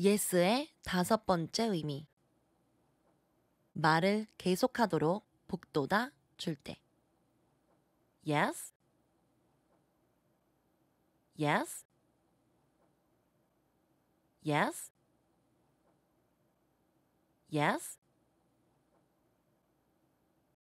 예스의 다섯 번째 의미. 말을 계속하도록 복도다 줄 때. yes yes yes yes